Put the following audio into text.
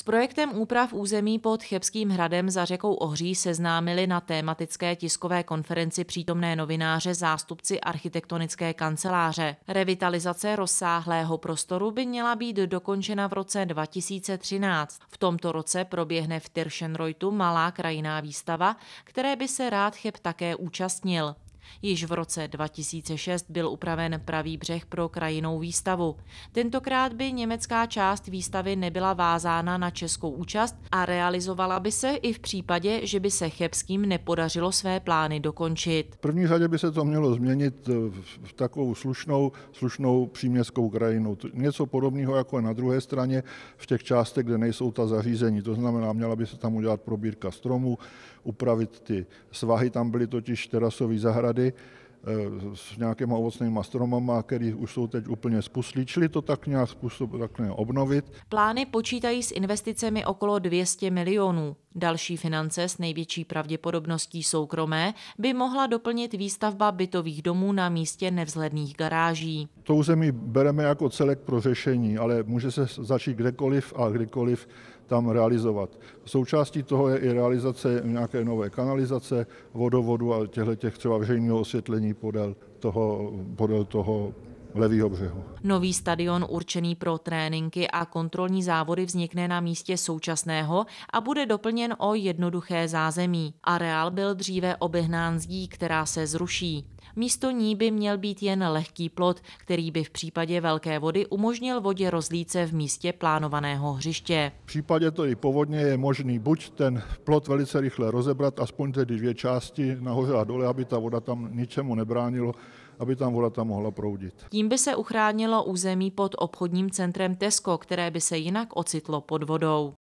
S projektem úprav území pod Chebským hradem za řekou Ohří seznámili na tématické tiskové konferenci přítomné novináře zástupci architektonické kanceláře. Revitalizace rozsáhlého prostoru by měla být dokončena v roce 2013. V tomto roce proběhne v Tirschenreutu malá krajiná výstava, které by se rád Cheb také účastnil. Již v roce 2006 byl upraven pravý břeh pro krajinou výstavu. Tentokrát by německá část výstavy nebyla vázána na českou účast a realizovala by se i v případě, že by se Chebským nepodařilo své plány dokončit. V první řadě by se to mělo změnit eh, v takovou slušnou, slušnou příměstskou krajinu. Něco podobného jako na druhé straně v těch částech, kde nejsou ta zařízení. To znamená, měla by se tam udělat probírka stromů, upravit ty svahy, tam byly totiž terasové zahrady, zahrady eh, s nějakýma ovocnými stromama, který už jsou teď úplně spuslí, čili to tak nějak způsob takhle obnovit. Plány počítají s investicemi okolo 200 milionů. Další finance s největší pravděpodobností soukromé by mohla doplnit výstavba bytových domů na místě nevzhledných garáží. To území bereme jako celek pro řešení, ale může se začít kdekoliv a kdykoliv tam realizovat. Součástí toho je i realizace nějaké nové kanalizace, vodovodu a těchto třeba veřejného osvětlení podél toho, podél toho levýho břehu. Nový stadion určený pro tréninky a kontrolní závody vznikne na místě současného a bude doplněn o jednoduché zázemí. Areál byl dříve obehnán zdí, která se zruší. Místo ní by měl být jen lehký plot, který by v případě velké vody umožnil vodě rozlíce v místě plánovaného hřiště. V případě to i povodně je možný buď ten plot velice rychle rozebrat, aspoň tedy dvě části nahoře a dole, aby ta voda tam ničemu nebránilo, aby tam voda tam mohla proudit. Tím by se uchránilo území pod obchodním centrem Tesco, které by se jinak ocitlo pod vodou.